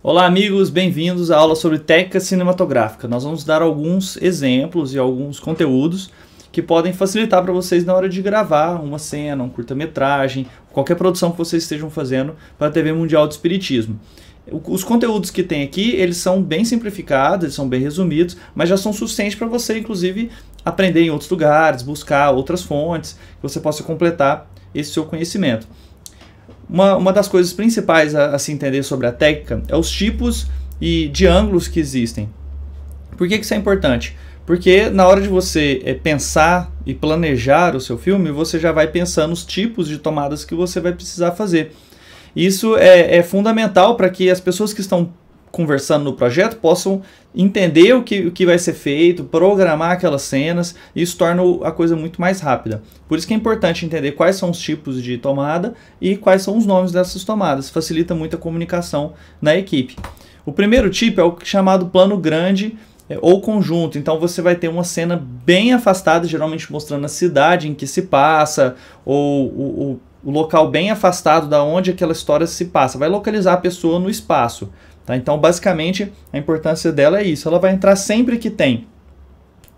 Olá, amigos, bem-vindos à aula sobre técnica cinematográfica. Nós vamos dar alguns exemplos e alguns conteúdos que podem facilitar para vocês na hora de gravar uma cena, um curta-metragem, qualquer produção que vocês estejam fazendo para a TV Mundial do Espiritismo. Os conteúdos que tem aqui, eles são bem simplificados, eles são bem resumidos, mas já são suficientes para você, inclusive, aprender em outros lugares, buscar outras fontes, que você possa completar esse seu conhecimento. Uma, uma das coisas principais a, a se entender sobre a técnica é os tipos e de ângulos que existem. Por que, que isso é importante? Porque na hora de você é, pensar e planejar o seu filme, você já vai pensando os tipos de tomadas que você vai precisar fazer. Isso é, é fundamental para que as pessoas que estão conversando no projeto possam entender o que, o que vai ser feito, programar aquelas cenas, e isso torna a coisa muito mais rápida. Por isso que é importante entender quais são os tipos de tomada e quais são os nomes dessas tomadas, facilita muito a comunicação na equipe. O primeiro tipo é o chamado plano grande é, ou conjunto, então você vai ter uma cena bem afastada, geralmente mostrando a cidade em que se passa, ou o, o, o local bem afastado da onde aquela história se passa, vai localizar a pessoa no espaço. Tá? Então, basicamente, a importância dela é isso. Ela vai entrar sempre que tem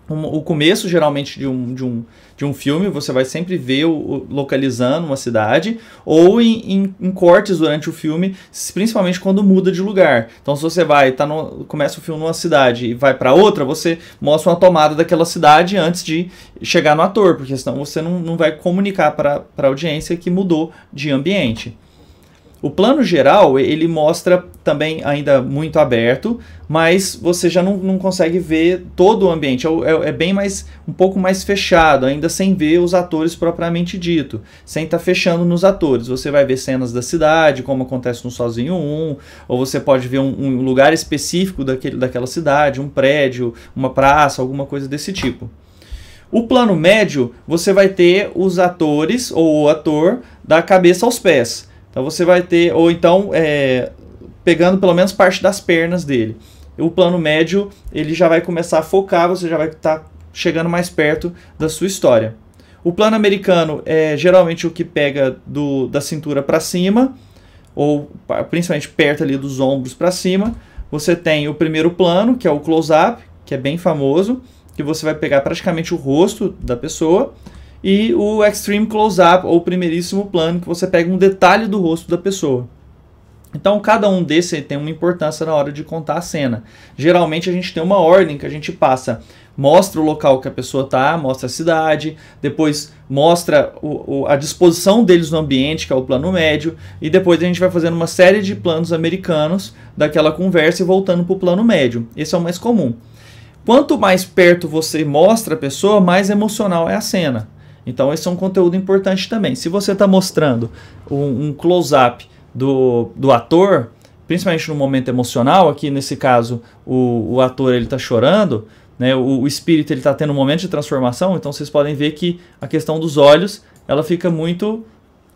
um, o começo, geralmente, de um, de, um, de um filme. Você vai sempre ver o, o localizando uma cidade ou em, em, em, cortes durante o filme, principalmente quando muda de lugar. Então, se você vai, tá no, começa o filme numa cidade e vai para outra, você mostra uma tomada daquela cidade antes de chegar no ator, porque senão você não, não vai comunicar para a audiência que mudou de ambiente. O plano geral, ele mostra também ainda muito aberto, mas você já não, não consegue ver todo o ambiente. É, é, é, bem mais, um pouco mais fechado, ainda sem ver os atores propriamente dito. Sem estar tá fechando nos atores. Você vai ver cenas da cidade, como acontece no Sozinho 1, ou você pode ver um, um lugar específico daquele, daquela cidade, um prédio, uma praça, alguma coisa desse tipo. O plano médio, você vai ter os atores ou o ator da cabeça aos pés então você vai ter, ou então é, pegando pelo menos parte das pernas dele. O plano médio ele já vai começar a focar, você já vai estar tá chegando mais perto da sua história. O plano americano é geralmente o que pega do, da cintura para cima, ou principalmente perto ali dos ombros para cima. Você tem o primeiro plano, que é o close-up, que é bem famoso, que você vai pegar praticamente o rosto da pessoa e o Extreme Close-Up, ou primeiríssimo plano, que você pega um detalhe do rosto da pessoa. Então, cada um desses tem uma importância na hora de contar a cena. Geralmente, a gente tem uma ordem que a gente passa. Mostra o local que a pessoa está, mostra a cidade, depois mostra o, o, a disposição deles no ambiente, que é o plano médio, e depois a gente vai fazendo uma série de planos americanos daquela conversa e voltando para o plano médio. Esse é o mais comum. Quanto mais perto você mostra a pessoa, mais emocional é a cena. Então, esse é um conteúdo importante também. Se você está mostrando um, um close-up do, do ator, principalmente no momento emocional, aqui nesse caso o, o ator ele está chorando, né, o, o espírito ele está tendo um momento de transformação, então vocês podem ver que a questão dos olhos ela fica muito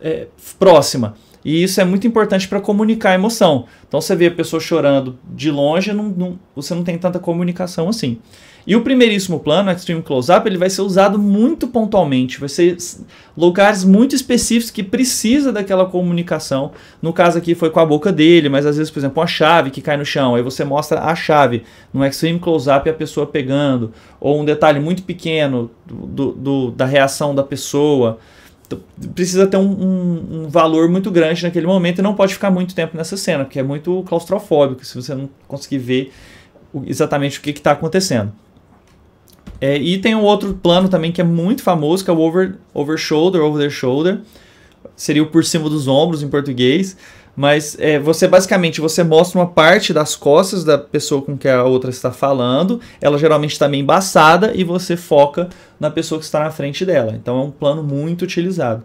é, próxima. E isso é muito importante para comunicar a emoção. Então você vê a pessoa chorando de longe, não, não, você não tem tanta comunicação assim. E o primeiríssimo plano, Extreme Close-Up, ele vai ser usado muito pontualmente, vai ser lugares muito específicos que precisa daquela comunicação. No caso aqui foi com a boca dele, mas às vezes, por exemplo, uma chave que cai no chão, aí você mostra a chave no Extreme Close-Up e a pessoa pegando, ou um detalhe muito pequeno do, do da reação da pessoa então, precisa ter um, um, um, valor muito grande naquele momento e não pode ficar muito tempo nessa cena, porque é muito claustrofóbico se você não conseguir ver exatamente o que está acontecendo. É, e tem um outro plano também que é muito famoso, que é o over, over shoulder, over the shoulder. Seria o por cima dos ombros em português. Mas é, você basicamente você mostra uma parte das costas da pessoa com que a outra está falando. Ela geralmente está meio embaçada e você foca na pessoa que está na frente dela. Então é um plano muito utilizado.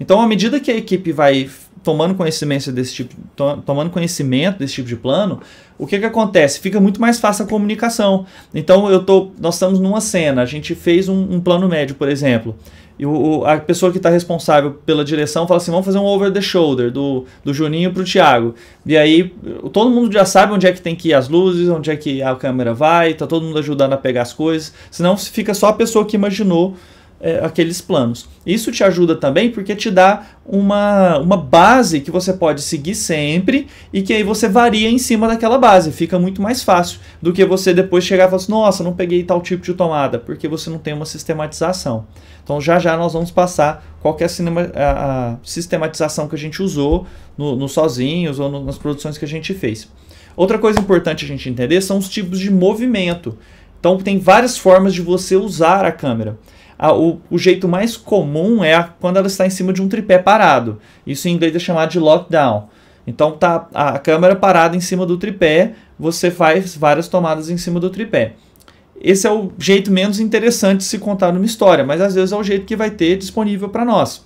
Então, à medida que a equipe vai tomando conhecimento desse tipo, to, tomando conhecimento desse tipo de plano, o que, que acontece? Fica muito mais fácil a comunicação. Então, eu tô, nós estamos numa cena, a gente fez um, um plano médio, por exemplo, e o, a pessoa que está responsável pela direção fala assim, vamos fazer um over the shoulder do, do Juninho para o Thiago. E aí, todo mundo já sabe onde é que tem que ir as luzes, onde é que a câmera vai, tá todo mundo ajudando a pegar as coisas, senão fica só a pessoa que imaginou é, aqueles planos. Isso te ajuda também porque te dá uma, uma base que você pode seguir sempre e que aí você varia em cima daquela base. Fica muito mais fácil do que você depois chegar e falar assim, nossa, não peguei tal tipo de tomada, porque você não tem uma sistematização. Então já já nós vamos passar qual é a, sistematização que a gente usou nos no sozinhos ou no, nas produções que a gente fez. Outra coisa importante a gente entender são os tipos de movimento. Então tem várias formas de você usar a câmera a, o, o, jeito mais comum é a, quando ela está em cima de um tripé parado. Isso em inglês é chamado de lockdown. Então tá a câmera parada em cima do tripé, você faz várias tomadas em cima do tripé. Esse é o jeito menos interessante de se contar uma história, mas às vezes é o jeito que vai ter disponível para nós.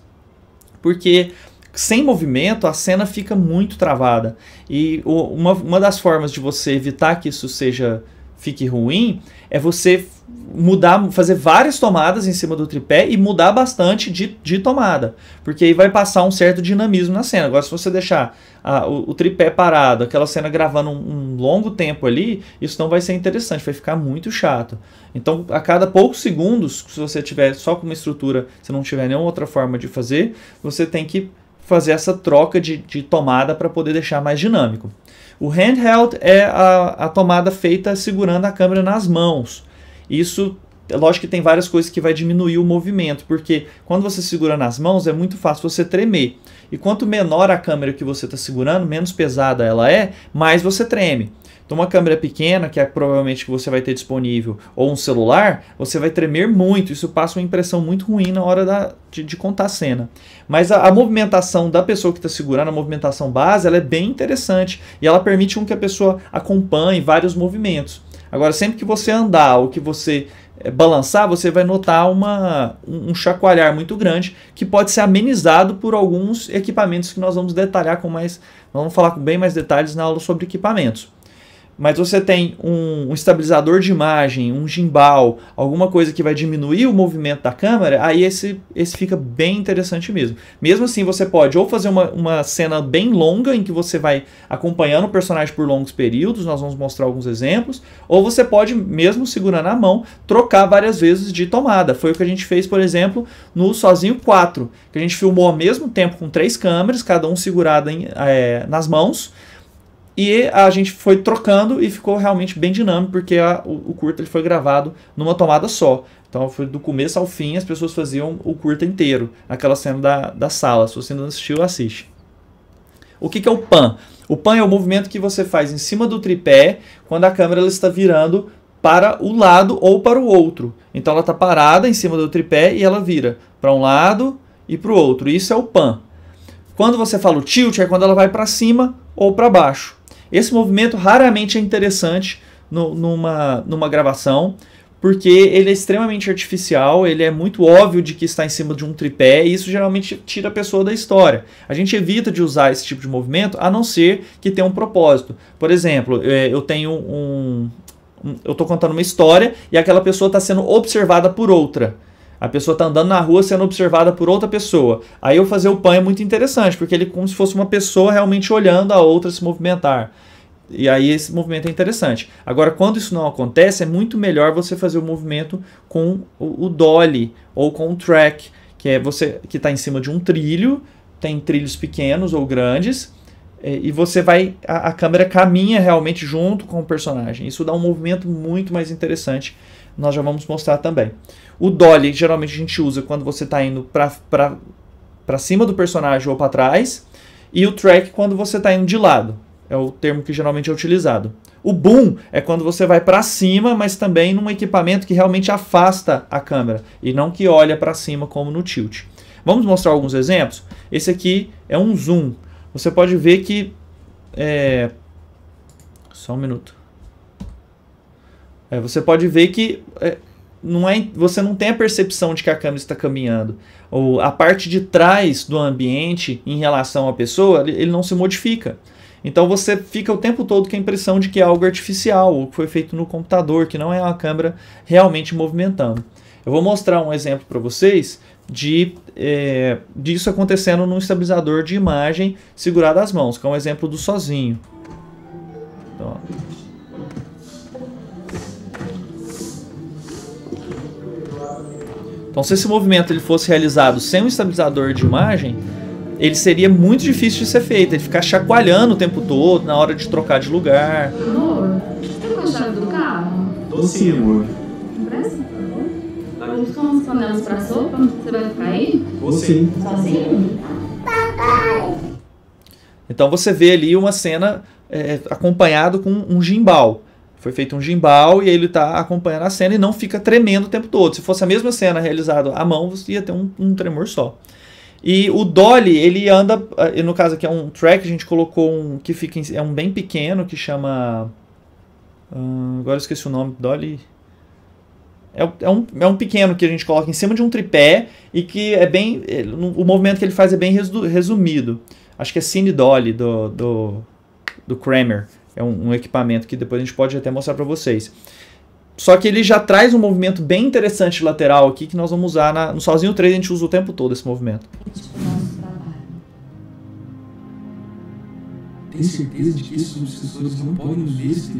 Porque sem movimento a cena fica muito travada. E uma, uma das formas de você evitar que isso seja fique ruim é você mudar, fazer várias tomadas em cima do tripé e mudar bastante de, de tomada, porque aí vai passar um certo dinamismo na cena. Agora, se você deixar a, o, o, tripé parado, aquela cena gravando um, um, longo tempo ali, isso não vai ser interessante, vai ficar muito chato. Então, a cada poucos segundos, se você tiver só com uma estrutura, se não tiver nenhuma outra forma de fazer, você tem que fazer essa troca de, de tomada para poder deixar mais dinâmico. O handheld é a, a tomada feita segurando a câmera nas mãos isso é lógico que tem várias coisas que vai diminuir o movimento, porque quando você segura nas mãos é muito fácil você tremer. E quanto menor a câmera que você está segurando, menos pesada ela é, mais você treme. Então uma câmera pequena, que é provavelmente que você vai ter disponível, ou um celular, você vai tremer muito. Isso passa uma impressão muito ruim na hora da, de, de contar a cena. Mas a, a movimentação da pessoa que está segurando, a movimentação base, ela é bem interessante. E ela permite com que a pessoa acompanhe vários movimentos. Agora, sempre que você andar ou que você eh, balançar, você vai notar uma, um chacoalhar muito grande que pode ser amenizado por alguns equipamentos que nós vamos detalhar com mais. Nós vamos falar com bem mais detalhes na aula sobre equipamentos mas você tem um, um, estabilizador de imagem, um gimbal, alguma coisa que vai diminuir o movimento da câmera, aí esse, esse fica bem interessante mesmo. Mesmo assim, você pode ou fazer uma, uma cena bem longa, em que você vai acompanhando o personagem por longos períodos, nós vamos mostrar alguns exemplos, ou você pode, mesmo segurando a mão, trocar várias vezes de tomada. Foi o que a gente fez, por exemplo, no Sozinho 4, que a gente filmou ao mesmo tempo com três câmeras, cada um segurada em, é, nas mãos, e a gente foi trocando e ficou realmente bem dinâmico, porque a, o, o curta ele foi gravado numa tomada só. Então, foi do começo ao fim, as pessoas faziam o curta inteiro, Aquela cena da, da sala. Se você ainda não assistiu, assiste. O que, que é o pan? O pan é o movimento que você faz em cima do tripé quando a câmera ela está virando para o lado ou para o outro. Então, ela está parada em cima do tripé e ela vira para um lado e para o outro. Isso é o pan. Quando você fala o tilt, é quando ela vai para cima ou para baixo. Esse movimento raramente é interessante no, numa, numa gravação, porque ele é extremamente artificial, ele é muito óbvio de que está em cima de um tripé, e isso geralmente tira a pessoa da história. A gente evita de usar esse tipo de movimento, a não ser que tenha um propósito. Por exemplo, é, eu tenho um. um eu estou contando uma história e aquela pessoa está sendo observada por outra. A pessoa tá andando na rua sendo observada por outra pessoa. Aí eu fazer o pan é muito interessante, porque ele é como se fosse uma pessoa realmente olhando a outra se movimentar. E aí esse movimento é interessante. Agora, quando isso não acontece, é muito melhor você fazer o movimento com o, o dolly ou com o track, que é você que está em cima de um trilho, tem trilhos pequenos ou grandes, é, e você vai. A, a, câmera caminha realmente junto com o personagem. Isso dá um movimento muito mais interessante. Nós já vamos mostrar também. O dolly geralmente a gente usa quando você está indo para cima do personagem ou para trás. E o track quando você está indo de lado. É o termo que geralmente é utilizado. O boom é quando você vai para cima, mas também num equipamento que realmente afasta a câmera e não que olha para cima como no tilt. Vamos mostrar alguns exemplos? Esse aqui é um zoom você pode ver que é, só um minuto. É, você pode ver que é, não é, você não tem a percepção de que a câmera está caminhando. Ou a parte de trás do ambiente em relação à pessoa, ele, não se modifica. Então você fica o tempo todo com a impressão de que é algo artificial, ou que foi feito no computador, que não é uma câmera realmente movimentando. Eu vou mostrar um exemplo para vocês de é, disso acontecendo num estabilizador de imagem segurado às mãos, que é um exemplo do sozinho. Então, então se esse movimento ele fosse realizado sem um estabilizador de imagem, ele seria muito difícil de ser feito. Ele ficar chacoalhando o tempo todo na hora de trocar de lugar. Amor, o que você tá achando do carro? Tô sim, amor pra sopa? Você vai ficar aí? Vou sim. Sozinho? Papai! Então você vê ali uma cena é, acompanhado com um gimbal. Foi feito um gimbal e ele está acompanhando a cena e não fica tremendo o tempo todo. Se fosse a mesma cena realizada à mão, você ia ter um, um tremor só. E o Dolly, ele anda, eh, no caso aqui é um track, a gente colocou um que fica, é um bem pequeno que chama, hum, agora eu esqueci o nome, Dolly, é, é, um, é um pequeno que a gente coloca em cima de um tripé e que é bem. É, o movimento que ele faz é bem resumido. Acho que é Cine Dolly do, do, do Kramer. É um, um equipamento que depois a gente pode até mostrar para vocês. Só que ele já traz um movimento bem interessante lateral aqui que nós vamos usar na, no Sozinho 3, a gente usa o tempo todo esse movimento. Tem certeza de que esses não podem ver esse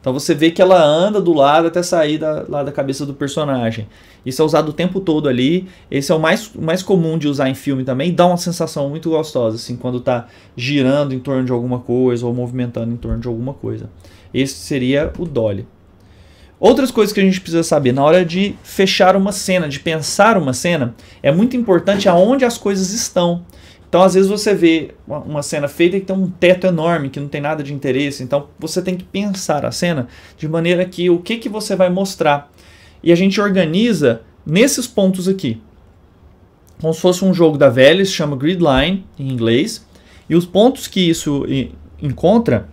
então você vê que ela anda do lado até sair da, lá da cabeça do personagem. Isso é usado o tempo todo ali. Esse é o mais, mais comum de usar em filme também. Dá uma sensação muito gostosa, assim, quando tá girando em torno de alguma coisa ou movimentando em torno de alguma coisa. Esse seria o Dolly. Outras coisas que a gente precisa saber na hora de fechar uma cena, de pensar uma cena, é muito importante aonde as coisas estão. Então, às vezes, você vê uma cena feita e tem um teto enorme que não tem nada de interesse. Então, você tem que pensar a cena de maneira que o que, que você vai mostrar. E a gente organiza nesses pontos aqui. Como se fosse um jogo da velha, se chama Gridline em inglês. E os pontos que isso encontra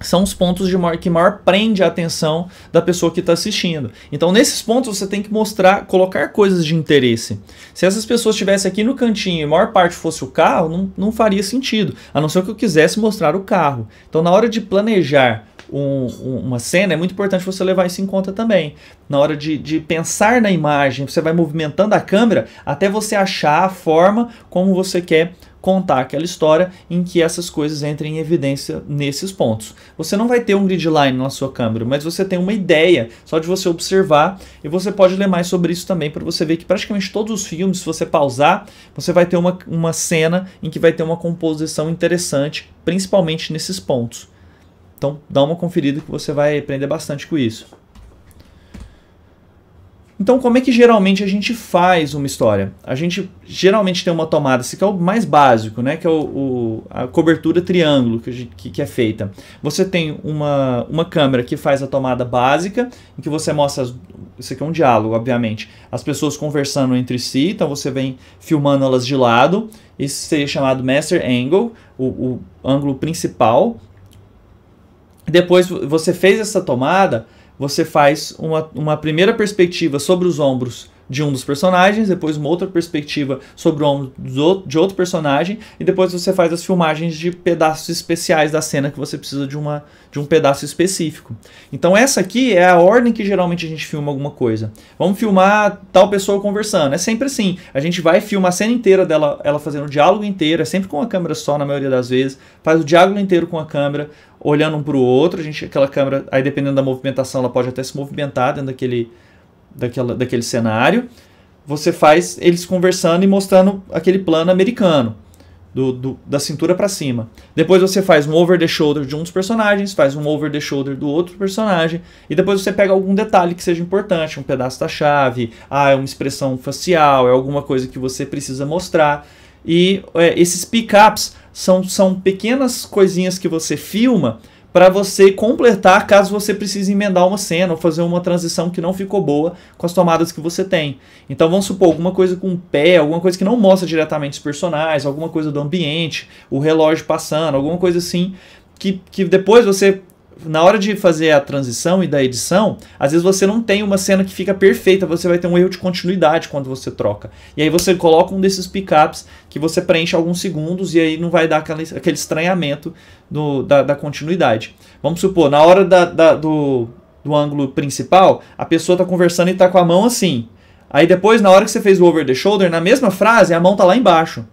são os pontos de maior, que maior prende a atenção da pessoa que está assistindo. Então, nesses pontos, você tem que mostrar, colocar coisas de interesse. Se essas pessoas estivessem aqui no cantinho e a maior parte fosse o carro, não, não faria sentido, a não ser que eu quisesse mostrar o carro. Então, na hora de planejar um, uma cena, é muito importante você levar isso em conta também. Na hora de, de pensar na imagem, você vai movimentando a câmera até você achar a forma como você quer contar aquela história em que essas coisas entrem em evidência nesses pontos. Você não vai ter um gridline na sua câmera, mas você tem uma ideia só de você observar e você pode ler mais sobre isso também para você ver que praticamente todos os filmes, se você pausar, você vai ter uma, uma cena em que vai ter uma composição interessante, principalmente nesses pontos. Então dá uma conferida que você vai aprender bastante com isso. Então, como é que geralmente a gente faz uma história? A gente geralmente tem uma tomada, esse que é o mais básico, né? Que é o, o a cobertura triângulo que, gente, que, que, é feita. Você tem uma, uma câmera que faz a tomada básica, em que você mostra. isso aqui é um diálogo, obviamente. As pessoas conversando entre si, então você vem filmando elas de lado. Isso seria chamado Master Angle, o, o ângulo principal. Depois você fez essa tomada, você faz uma, uma primeira perspectiva sobre os ombros de um dos personagens, depois uma outra perspectiva sobre o ombro de outro personagem, e depois você faz as filmagens de pedaços especiais da cena que você precisa de, uma, de um pedaço específico. Então essa aqui é a ordem que geralmente a gente filma alguma coisa. Vamos filmar tal pessoa conversando. É sempre assim. A gente vai filmar a cena inteira dela, ela fazendo o diálogo inteiro, é sempre com a câmera só na maioria das vezes, faz o diálogo inteiro com a câmera, olhando um para o outro, a gente, aquela câmera, aí dependendo da movimentação, ela pode até se movimentar dentro daquele daquela, daquele cenário, você faz eles conversando e mostrando aquele plano americano. Do, do, da cintura para cima. Depois você faz um over the shoulder de um dos personagens, faz um over the shoulder do outro personagem, e depois você pega algum detalhe que seja importante, um pedaço da chave, ah, é uma expressão facial, é alguma coisa que você precisa mostrar. E é, esses pickups são, são pequenas coisinhas que você filma para você completar caso você precise emendar uma cena ou fazer uma transição que não ficou boa com as tomadas que você tem. Então vamos supor alguma coisa com o pé, alguma coisa que não mostra diretamente os personagens, alguma coisa do ambiente, o relógio passando, alguma coisa assim que, que depois você na hora de fazer a transição e da edição, às vezes você não tem uma cena que fica perfeita, você vai ter um erro de continuidade quando você troca. E aí você coloca um desses pickups que você preenche alguns segundos e aí não vai dar aquela, aquele estranhamento do, da, da, continuidade. Vamos supor, na hora da, da, do, do ângulo principal, a pessoa está conversando e está com a mão assim. Aí depois, na hora que você fez o over the shoulder, na mesma frase, a mão está lá embaixo.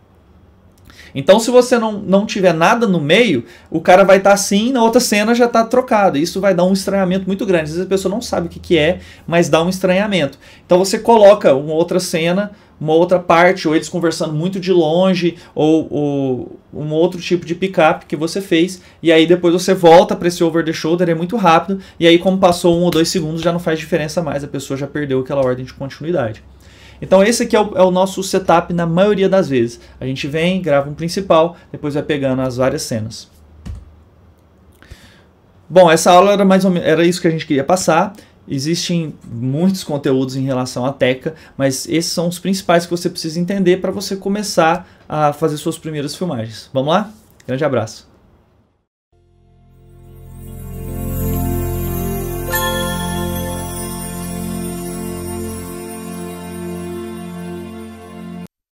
Então, se você não, não tiver nada no meio, o cara vai estar tá assim, na outra cena já está trocado. Isso vai dar um estranhamento muito grande. Às vezes a pessoa não sabe o que, que é, mas dá um estranhamento. Então, você coloca uma outra cena uma outra parte, ou eles conversando muito de longe, ou, ou um outro tipo de pick-up que você fez, e aí depois você volta para esse over the shoulder, é muito rápido, e aí como passou um ou dois segundos já não faz diferença mais, a pessoa já perdeu aquela ordem de continuidade. Então esse aqui é o, é o, nosso setup na maioria das vezes. A gente vem, grava um principal, depois vai pegando as várias cenas. Bom, essa aula era mais menos, era isso que a gente queria passar. Existem muitos conteúdos em relação à Teca, mas esses são os principais que você precisa entender para você começar a fazer suas primeiras filmagens. Vamos lá? Grande abraço!